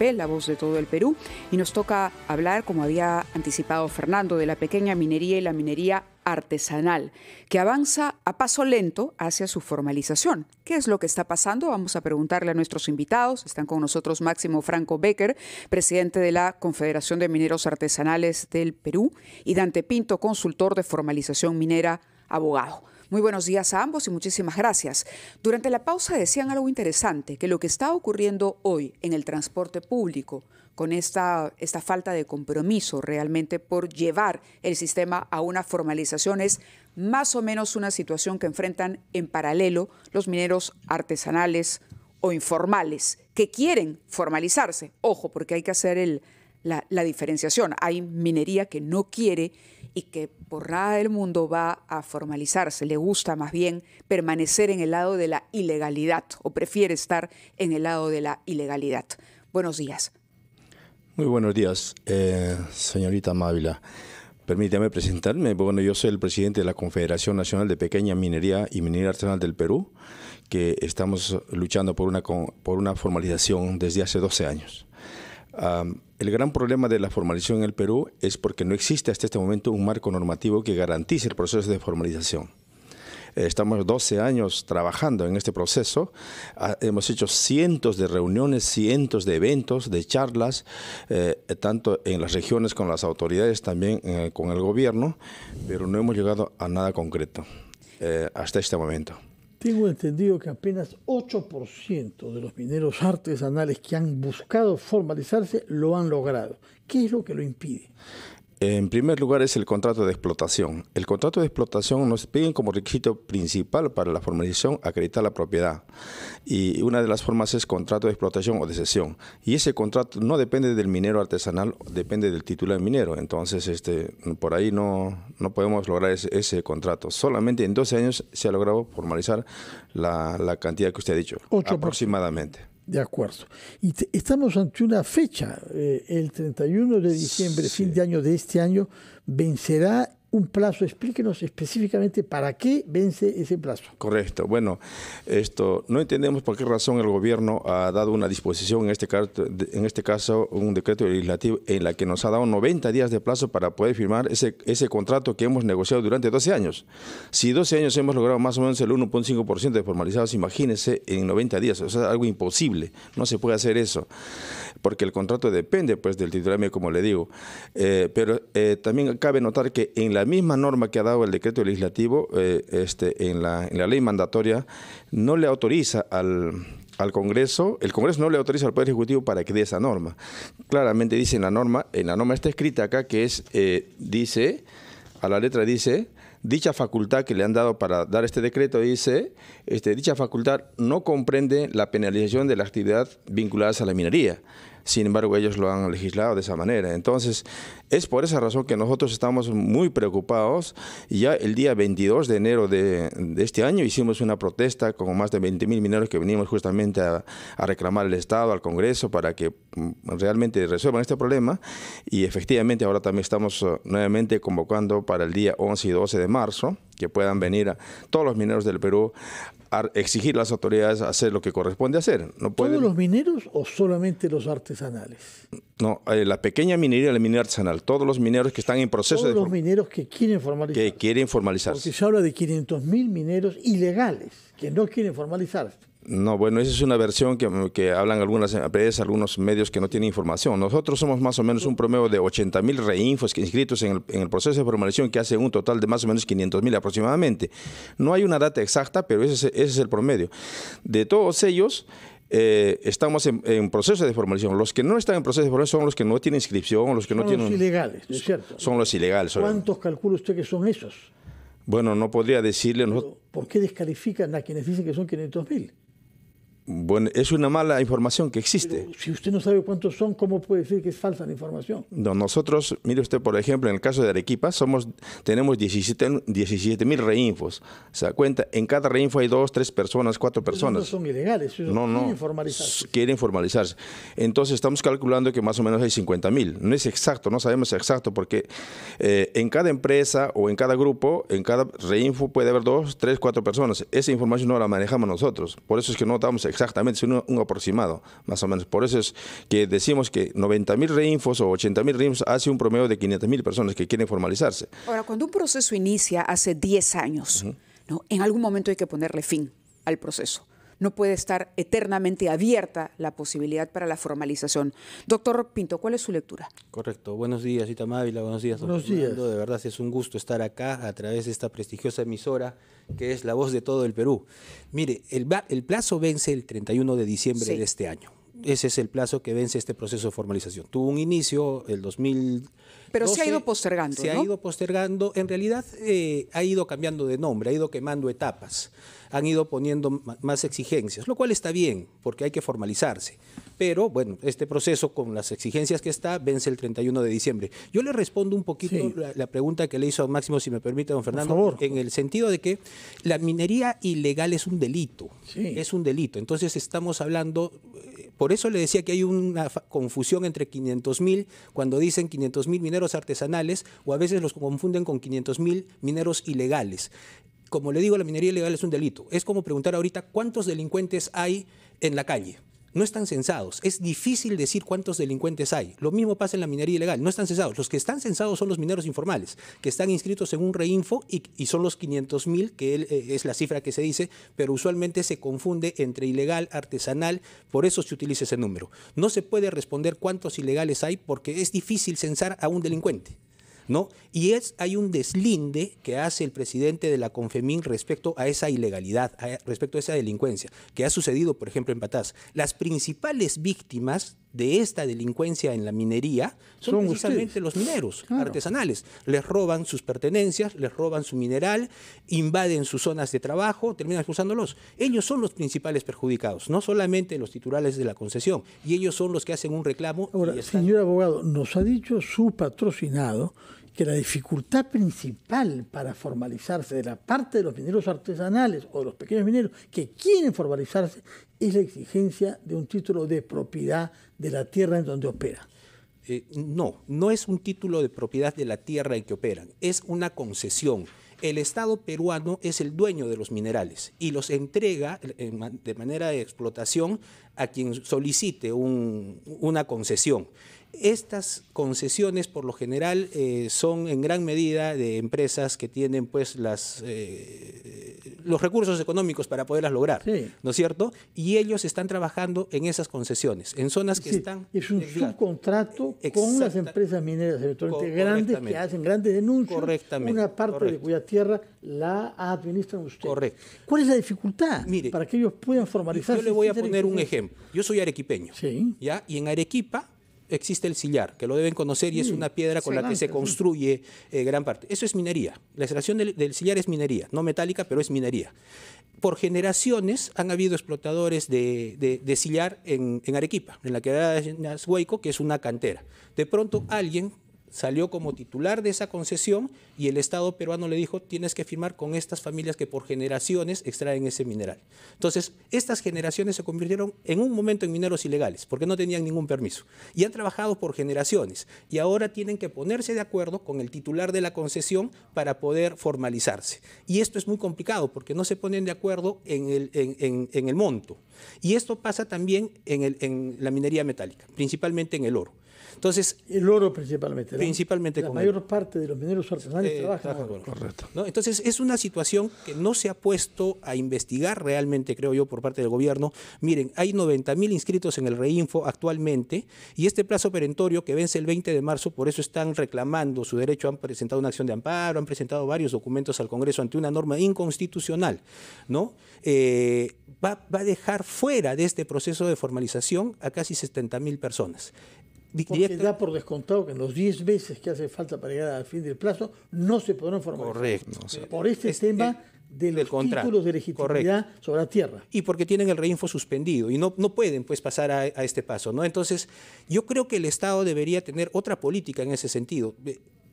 la voz de todo el Perú, y nos toca hablar, como había anticipado Fernando, de la pequeña minería y la minería artesanal, que avanza a paso lento hacia su formalización. ¿Qué es lo que está pasando? Vamos a preguntarle a nuestros invitados. Están con nosotros Máximo Franco Becker, presidente de la Confederación de Mineros Artesanales del Perú, y Dante Pinto, consultor de formalización minera, abogado. Muy buenos días a ambos y muchísimas gracias. Durante la pausa decían algo interesante, que lo que está ocurriendo hoy en el transporte público, con esta, esta falta de compromiso realmente por llevar el sistema a una formalización es más o menos una situación que enfrentan en paralelo los mineros artesanales o informales que quieren formalizarse. Ojo, porque hay que hacer el, la, la diferenciación. Hay minería que no quiere y que por nada del mundo va a formalizarse, le gusta más bien permanecer en el lado de la ilegalidad o prefiere estar en el lado de la ilegalidad. Buenos días. Muy buenos días, eh, señorita Mávila. Permítame presentarme. Bueno, yo soy el presidente de la Confederación Nacional de Pequeña Minería y Minería Artesanal del Perú, que estamos luchando por una, por una formalización desde hace 12 años el gran problema de la formalización en el Perú es porque no existe hasta este momento un marco normativo que garantice el proceso de formalización. Estamos 12 años trabajando en este proceso. Ah, hemos hecho cientos de reuniones, cientos de eventos, de charlas, eh, tanto en las regiones con las autoridades, también eh, con el gobierno, pero no hemos llegado a nada concreto eh, hasta este momento. Tengo entendido que apenas 8% de los mineros artesanales que han buscado formalizarse lo han logrado. ¿Qué es lo que lo impide? En primer lugar es el contrato de explotación. El contrato de explotación nos piden como requisito principal para la formalización acreditar la propiedad. Y una de las formas es contrato de explotación o de cesión. Y ese contrato no depende del minero artesanal, depende del titular minero. Entonces, este, por ahí no, no podemos lograr ese, contrato. Solamente en 12 años se ha logrado formalizar la, cantidad que usted ha dicho, aproximadamente. De acuerdo. Y estamos ante una fecha, eh, el 31 de diciembre, fin de año de este año, vencerá un plazo. Explíquenos específicamente para qué vence ese plazo. Correcto. Bueno, esto no entendemos por qué razón el gobierno ha dado una disposición, en este caso, este un decreto legislativo, en la que nos ha dado 90 días de plazo para poder firmar ese, ese contrato que hemos negociado durante 12 años. Si 12 años hemos logrado más o menos el 1.5% de formalizados, imagínense en 90 días. O sea, algo imposible. No se puede hacer eso. Porque el contrato depende pues del titular, como le digo. Eh, pero eh, también cabe notar que en la misma norma que ha dado el decreto legislativo eh, este, en, la, ley mandatoria no le autoriza al, Congreso, el Congreso no le autoriza al Poder Ejecutivo para que dé esa norma. Claramente dice en la norma, en la norma está escrita acá que es, eh, dice, a la letra dice, dicha facultad que le han dado para dar este decreto dice, este, dicha facultad no comprende la penalización de la actividad vinculada a la minería. Sin embargo, ellos lo han legislado de esa manera. Entonces, es por esa razón que nosotros estamos muy preocupados. Ya el día 22 de enero de, este año hicimos una protesta con más de 20.000 mineros que venimos justamente a, reclamar al Estado, al Congreso, para que mm, realmente resuelvan este problema. Y efectivamente ahora también estamos eh, nuevamente convocando para el día 11 y 12 de marzo que puedan venir todos los mineros del Perú exigir a las autoridades hacer lo que corresponde hacer. No pueden... ¿Todos los mineros o solamente los artesanales? No, eh, la pequeña minería, la minería artesanal, todos los mineros que están en proceso de... Todos los mineros que quieren formalizar. Que quieren formalizarse. Porque se habla de mil mineros ilegales que no quieren formalizarse. No, bueno, esa es una versión mm, que, hablan algunas empresas, algunos medios que no tienen información. Nosotros somos más o menos un promedio de 80 mil reinfos inscritos en el, en el, proceso de formalización que hace un total de más o menos 500 mil aproximadamente. No hay una data exacta, pero ese es, el promedio. De todos ellos, eh, estamos en, proceso de formalización. Los que no están en proceso de formalización son los que no tienen inscripción, los que no tienen... Son los ilegales, ¿no es cierto? Son los ilegales. ¿Cuántos calcula usted que son esos? Bueno, no podría decirle... ¿Por qué descalifican a quienes dicen que son 500.000? mil? Bueno, es una mala información que existe. si usted no sabe cuántos son, ¿cómo puede decir que es falsa la información? No, nosotros, mire usted, por ejemplo, en el caso de Arequipa, somos, tenemos 17 mil reinfos. Se da cuenta, en cada reinfo hay dos, tres personas, cuatro personas. no son ilegales, no, no, quieren formalizarse. Entonces estamos calculando que más o menos hay 50 mil. No es exacto, no sabemos exacto, porque eh, en cada empresa o en cada grupo, en cada reinfo puede haber dos, tres, cuatro personas. Esa información no la manejamos nosotros. Por eso es que no damos exactamente, es un, un, aproximado, más o menos. Por eso es que decimos que 90.000 reinfos o 80.000 reinfos hace un promedio de 500.000 personas que quieren formalizarse. Ahora, cuando un proceso inicia hace 10 años, en algún momento hay que ponerle fin al proceso no puede estar eternamente abierta la posibilidad para la formalización. Doctor Pinto, ¿cuál es su lectura? Correcto. Buenos días, Ita Mávila. Buenos días, Buenos días. De verdad, es un gusto estar acá a través de esta prestigiosa emisora que es la voz de todo el Perú. Mire, el, el plazo vence el 31 de diciembre de este año ese es el plazo que vence este proceso de formalización. Tuvo un inicio el 2000. Pero se ha ido postergando. Se ha ido postergando. En realidad eh, ha ido cambiando de nombre, ha ido quemando etapas, han ido poniendo más exigencias, lo cual está bien, porque hay que formalizarse. Pero bueno, este proceso con las exigencias que está vence el 31 de diciembre. Yo le respondo un poquito la, pregunta que le hizo a Máximo, si me permite, don Fernando, en el sentido de que la minería ilegal es un delito. Sí. Es un delito. Entonces estamos hablando por eso le decía que hay una confusión entre 500.000 cuando dicen mil mineros artesanales o a veces los confunden con 500.000 mineros ilegales. Como le digo, la minería ilegal es un delito. Es como preguntar ahorita cuántos delincuentes hay en la calle no están censados. Es difícil decir cuántos delincuentes hay. Lo mismo pasa en la minería ilegal. No están censados. Los que están censados son los mineros informales, que están inscritos en un reinfo y, son los 500 mil, que eh, es la cifra que se dice, pero usualmente se confunde entre ilegal, artesanal, por eso se utiliza ese número. No se puede responder cuántos ilegales hay porque es difícil censar a un delincuente. ¿no? Y es, hay un deslinde que hace el presidente de la Confemín respecto a esa ilegalidad, respecto a esa delincuencia, que ha sucedido, por ejemplo, en Pataz. Las principales víctimas de esta delincuencia en la minería son, justamente precisamente los mineros artesanales. Les roban sus pertenencias, les roban su mineral, invaden sus zonas de trabajo, terminan expulsándolos. Ellos son los principales perjudicados, no solamente los titulares de la concesión, y ellos son los que hacen un reclamo. Ahora, señor abogado, nos ha dicho su patrocinado que la dificultad principal para formalizarse de la parte de los mineros artesanales o de los pequeños mineros que quieren formalizarse es la exigencia de un título de propiedad de la tierra en donde operan. Eh, no, no es un título de propiedad de la tierra en que operan, es una concesión. El Estado peruano es el dueño de los minerales y los entrega eh, de manera de explotación a quien solicite una concesión. Estas concesiones, por lo general, eh, son en gran medida de empresas que tienen pues, las, eh, los recursos económicos para poderlas lograr, ¿no es cierto? Y ellos están trabajando en esas concesiones, en zonas que están... Es un subcontrato con las empresas mineras, eventualmente grandes, que hacen grandes denuncias. Correctamente. Una parte de cuya tierra la administran ustedes. Correcto. ¿Cuál es la dificultad Mire, para que ellos puedan formalizar? Yo le voy a poner un ejemplo. Yo soy arequipeño, ¿ya? Y en Arequipa existe el sillar, que lo deben conocer y es mm, una piedra con la que se construye eh, gran parte. Eso es minería. La extracción del, sillar es minería, no metálica, pero es minería. Por generaciones han habido explotadores de, sillar en, Arequipa, en la quedad de Huayco, que es una cantera. De pronto alguien salió como titular de esa concesión y el Estado peruano le dijo, tienes que firmar con estas familias que por generaciones extraen ese mineral. Entonces, estas generaciones se convirtieron en un momento en mineros ilegales, porque no tenían ningún permiso. Y han trabajado por generaciones y ahora tienen que ponerse de acuerdo con el titular de la concesión para poder formalizarse. Y esto es muy complicado, porque no se ponen de acuerdo en el, monto. Y esto pasa también en la minería metálica, principalmente en el oro. Entonces, el oro principalmente. Principalmente la, mayor parte de los mineros artesanales eh, trabajan, con oro. Correcto. Entonces, es una situación que no se ha puesto a investigar realmente, creo yo, por parte del gobierno. Miren, hay 90.000 inscritos en el Reinfo actualmente y este plazo perentorio que vence el 20 de marzo, por eso están reclamando su derecho, han presentado una acción de amparo, han presentado varios documentos al Congreso ante una norma inconstitucional, ¿no? Eh, va, va a dejar fuera de este proceso de formalización a casi 70.000 personas. Porque da por descontado que en los 10 meses que hace falta para llegar al fin del plazo no se podrán formar. por este tema de los contrato, de legitimidad sobre la tierra. Y porque tienen el reinfo suspendido y no, no pueden pues pasar a, este paso. ¿no? Entonces, yo creo que el Estado debería tener otra política en ese sentido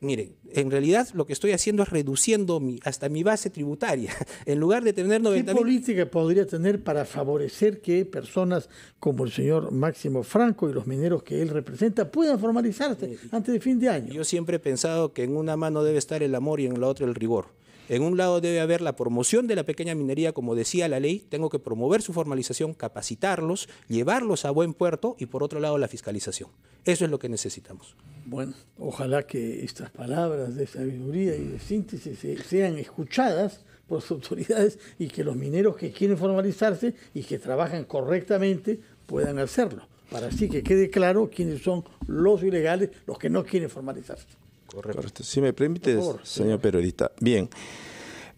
miren, en realidad lo que estoy haciendo es reduciendo mi, hasta mi base tributaria. En lugar de tener ¿Qué política podría tener para favorecer que personas como el señor Máximo Franco y los mineros que él representa puedan formalizarse antes de fin de año? Yo siempre he pensado que en una mano debe estar el amor y en la otra el rigor. En un lado debe haber la promoción de la pequeña minería, como decía la ley, tengo que promover su formalización, capacitarlos, llevarlos a buen puerto y por otro lado la fiscalización. Eso es lo que necesitamos. Bueno, ojalá que estas palabras de sabiduría y de síntesis sean escuchadas por sus autoridades y que los mineros que quieren formalizarse y que trabajan correctamente puedan hacerlo, para así que quede claro quiénes son los ilegales, los que no quieren formalizarse. Correcto. Si me permite, señor periodista. Bien,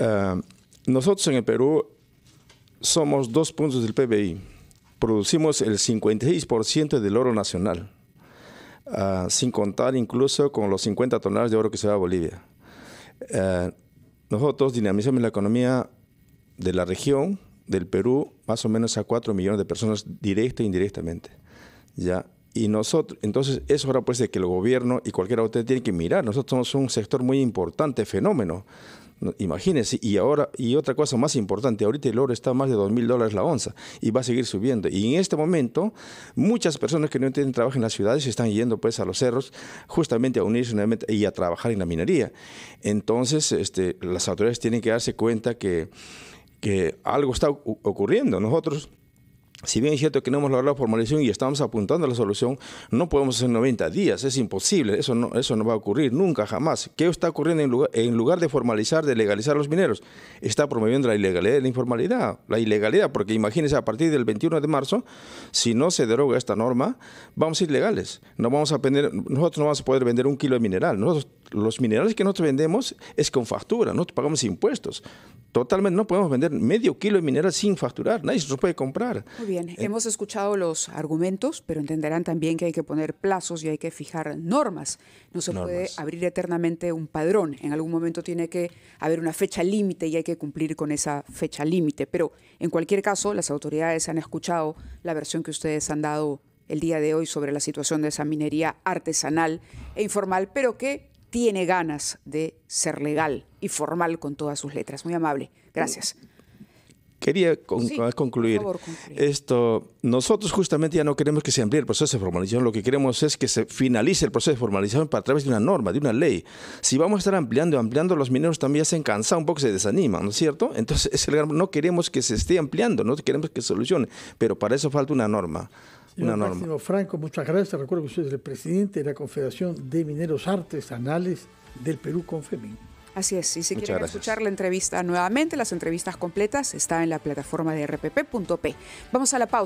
ah, nosotros en el Perú somos dos puntos del PBI. Producimos el 56% del oro nacional, ah, sin contar incluso con los 50 toneladas de oro que se da a Bolivia. Ah, nosotros dinamizamos la economía de la región del Perú más o menos a 4 millones de personas directa e indirectamente. Ya y nosotros, entonces eso hora pues de que el gobierno y cualquier autoridad tiene que mirar. Nosotros somos un sector muy importante, fenómeno. Imagínense, y ahora, y otra cosa más importante, ahorita el oro está a más de dos mil dólares la onza y va a seguir subiendo. Y en este momento, muchas personas que no tienen trabajo en las ciudades están yendo pues a los cerros justamente a unirse nuevamente y a trabajar en la minería. Entonces, este, las autoridades tienen que darse cuenta que, que algo está ocurriendo. Nosotros si bien es cierto que no hemos logrado formalización y estamos apuntando a la solución, no podemos hacer 90 días, es imposible, eso no, eso no va a ocurrir nunca, jamás. ¿Qué está ocurriendo en lugar, en lugar de formalizar, de legalizar los mineros? Está promoviendo la ilegalidad y la informalidad, la ilegalidad, porque imagínense, a partir del 21 de marzo, si no se deroga esta norma, vamos a ir legales. No vamos a vender, nosotros no vamos a poder vender un kilo de mineral. los minerales que nosotros vendemos es con factura, nosotros pagamos impuestos. Totalmente no podemos vender medio kilo de mineral sin facturar, nadie se los puede comprar bien, eh, hemos escuchado los argumentos, pero entenderán también que hay que poner plazos y hay que fijar normas. No se puede abrir eternamente un padrón. En algún momento tiene que haber una fecha límite y hay que cumplir con esa fecha límite. Pero en cualquier caso, las autoridades han escuchado la versión que ustedes han dado el día de hoy sobre la situación de esa minería artesanal e informal, pero que tiene ganas de ser legal y formal con todas sus letras. Muy amable. Gracias. Quería concluir. Esto, nosotros justamente ya no queremos que se amplíe el proceso de formalización, lo que queremos es que se finalice el proceso de formalización a través de una norma, de una ley. Si vamos a estar ampliando, ampliando, los mineros también se cansan un poco, se desaniman, ¿no es cierto? Entonces, no queremos que se esté ampliando, no queremos que se solucione, pero para eso falta una norma. Una Señor Máximo Franco, muchas gracias. Recuerdo que usted es el presidente de la Confederación de Mineros Artesanales del Perú, Confemin. Así es, y si quieren escuchar la entrevista nuevamente, las entrevistas completas están en la plataforma de rpp.p. Vamos a la pausa.